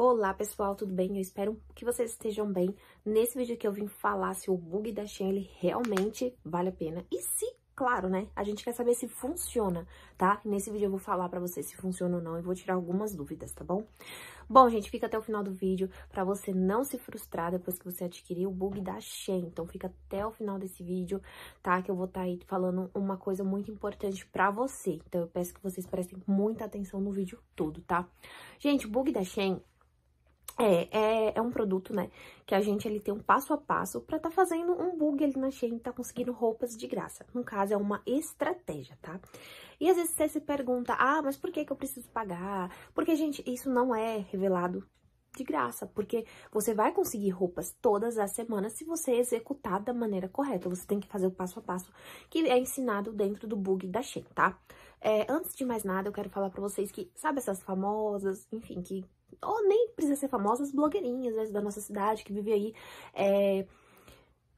Olá pessoal, tudo bem? Eu espero que vocês estejam bem. Nesse vídeo aqui eu vim falar se o bug da Shen ele realmente vale a pena e se, claro, né, a gente quer saber se funciona, tá? Nesse vídeo eu vou falar pra vocês se funciona ou não e vou tirar algumas dúvidas, tá bom? Bom, gente, fica até o final do vídeo pra você não se frustrar depois que você adquirir o bug da Shen. Então, fica até o final desse vídeo, tá? Que eu vou estar tá aí falando uma coisa muito importante pra você. Então, eu peço que vocês prestem muita atenção no vídeo todo, tá? Gente, o bug da Shen é, é, é, um produto, né, que a gente ele tem um passo a passo para tá fazendo um bug ali na Shein, tá conseguindo roupas de graça. No caso, é uma estratégia, tá? E às vezes você se pergunta, ah, mas por que que eu preciso pagar? Porque, gente, isso não é revelado de graça, porque você vai conseguir roupas todas as semanas se você executar da maneira correta. Você tem que fazer o passo a passo que é ensinado dentro do bug da Shein, tá? É, antes de mais nada, eu quero falar pra vocês que, sabe essas famosas, enfim, que ou nem precisa ser famosas blogueirinhas né, da nossa cidade que vive aí é,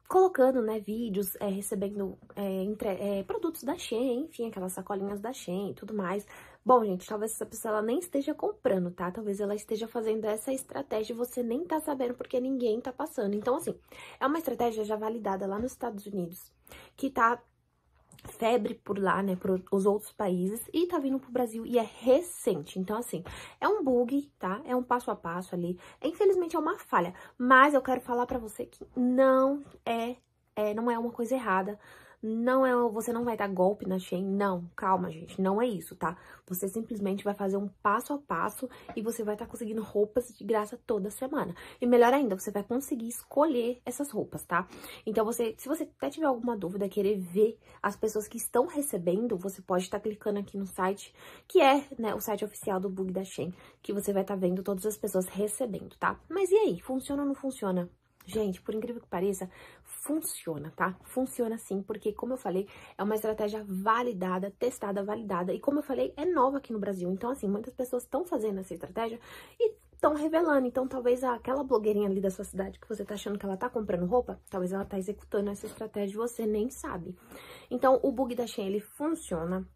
colocando né, vídeos, é, recebendo é, entre, é, produtos da Shein, enfim, aquelas sacolinhas da Shein e tudo mais. Bom, gente, talvez essa pessoa ela nem esteja comprando, tá? Talvez ela esteja fazendo essa estratégia e você nem tá sabendo porque ninguém tá passando. Então, assim, é uma estratégia já validada lá nos Estados Unidos, que tá febre por lá, né, para os outros países, e tá vindo pro Brasil e é recente. Então, assim, é um bug, tá? É um passo a passo ali. Infelizmente é uma falha, mas eu quero falar para você que não é, é, não é uma coisa errada não é, você não vai dar golpe na Shein, não, calma, gente, não é isso, tá? Você simplesmente vai fazer um passo a passo e você vai estar tá conseguindo roupas de graça toda semana. E melhor ainda, você vai conseguir escolher essas roupas, tá? Então, você, se você até tiver alguma dúvida, querer ver as pessoas que estão recebendo, você pode estar tá clicando aqui no site, que é né, o site oficial do Bug da Shein, que você vai estar tá vendo todas as pessoas recebendo, tá? Mas e aí, funciona ou não funciona? Gente, por incrível que pareça, funciona, tá? Funciona sim, porque como eu falei, é uma estratégia validada, testada, validada. E como eu falei, é nova aqui no Brasil. Então, assim, muitas pessoas estão fazendo essa estratégia e estão revelando. Então, talvez aquela blogueirinha ali da sua cidade que você tá achando que ela tá comprando roupa, talvez ela tá executando essa estratégia e você nem sabe. Então, o bug da Shein, ele funciona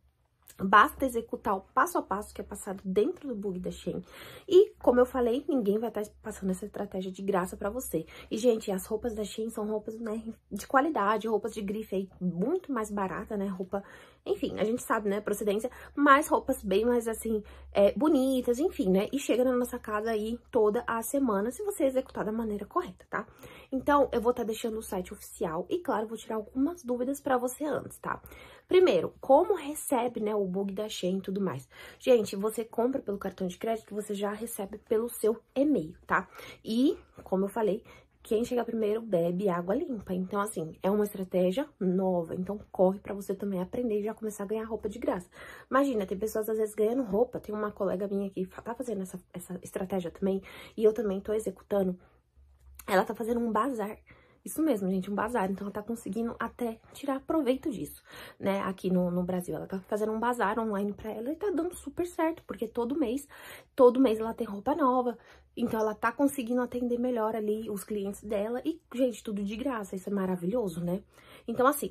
Basta executar o passo a passo que é passado dentro do bug da Shein. E, como eu falei, ninguém vai estar passando essa estratégia de graça pra você. E, gente, as roupas da Shein são roupas né, de qualidade, roupas de grife aí muito mais barata, né? Roupa, enfim, a gente sabe, né? Procedência, mas roupas bem mais, assim, é, bonitas, enfim, né? E chega na nossa casa aí toda a semana, se você executar da maneira correta, tá? Então, eu vou estar deixando o site oficial e, claro, vou tirar algumas dúvidas pra você antes, tá? Primeiro, como recebe, né? O bug da Shein e tudo mais. Gente, você compra pelo cartão de crédito, você já recebe pelo seu e-mail, tá? E, como eu falei, quem chegar primeiro bebe água limpa. Então, assim, é uma estratégia nova. Então, corre para você também aprender e já começar a ganhar roupa de graça. Imagina, tem pessoas às vezes ganhando roupa. Tem uma colega minha que tá fazendo essa, essa estratégia também. E eu também tô executando. Ela tá fazendo um bazar isso mesmo, gente, um bazar. Então, ela tá conseguindo até tirar proveito disso, né? Aqui no, no Brasil, ela tá fazendo um bazar online pra ela e tá dando super certo, porque todo mês, todo mês ela tem roupa nova. Então, ela tá conseguindo atender melhor ali os clientes dela e, gente, tudo de graça. Isso é maravilhoso, né? Então, assim,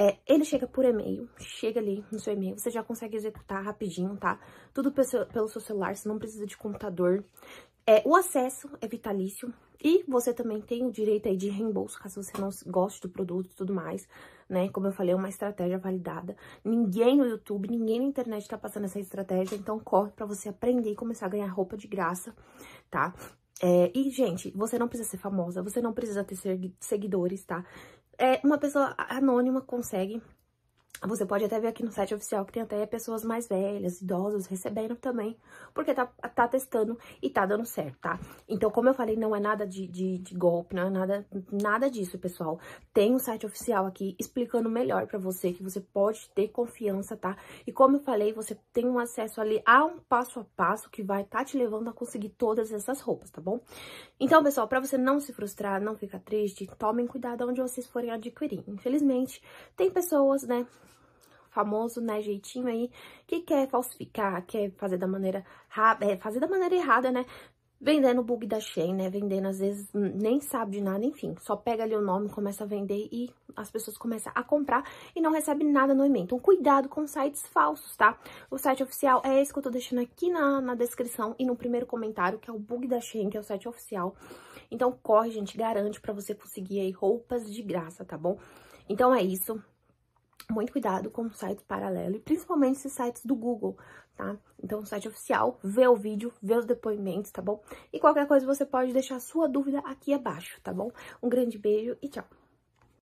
é, ele chega por e-mail, chega ali no seu e-mail, você já consegue executar rapidinho, tá? Tudo pelo seu, pelo seu celular, você não precisa de computador. É, o acesso é vitalício e você também tem o direito aí de reembolso, caso você não goste do produto e tudo mais, né? Como eu falei, é uma estratégia validada. Ninguém no YouTube, ninguém na internet tá passando essa estratégia, então corre para você aprender e começar a ganhar roupa de graça, tá? É, e, gente, você não precisa ser famosa, você não precisa ter seguidores, tá? É, uma pessoa anônima consegue você pode até ver aqui no site oficial que tem até pessoas mais velhas, idosas, recebendo também, porque tá, tá testando e tá dando certo, tá? Então, como eu falei, não é nada de, de, de golpe, não é nada, nada disso, pessoal. Tem um site oficial aqui explicando melhor pra você, que você pode ter confiança, tá? E como eu falei, você tem um acesso ali a um passo a passo que vai tá te levando a conseguir todas essas roupas, tá bom? Então, pessoal, pra você não se frustrar, não ficar triste, tomem cuidado onde vocês forem adquirir. Infelizmente, tem pessoas, né, famoso, né, jeitinho aí, que quer falsificar, quer fazer da maneira, é, fazer da maneira errada, né, vendendo bug da Shein, né, vendendo, às vezes, nem sabe de nada, enfim, só pega ali o nome, começa a vender e as pessoas começam a comprar e não recebe nada no e-mail. Então, cuidado com sites falsos, tá? O site oficial é esse que eu tô deixando aqui na, na descrição e no primeiro comentário, que é o bug da Shein, que é o site oficial. Então, corre, gente, garante pra você conseguir aí roupas de graça, tá bom? Então, é isso muito cuidado com sites paralelo e principalmente esses sites do Google, tá? Então, site oficial, vê o vídeo, vê os depoimentos, tá bom? E qualquer coisa você pode deixar sua dúvida aqui abaixo, tá bom? Um grande beijo e tchau!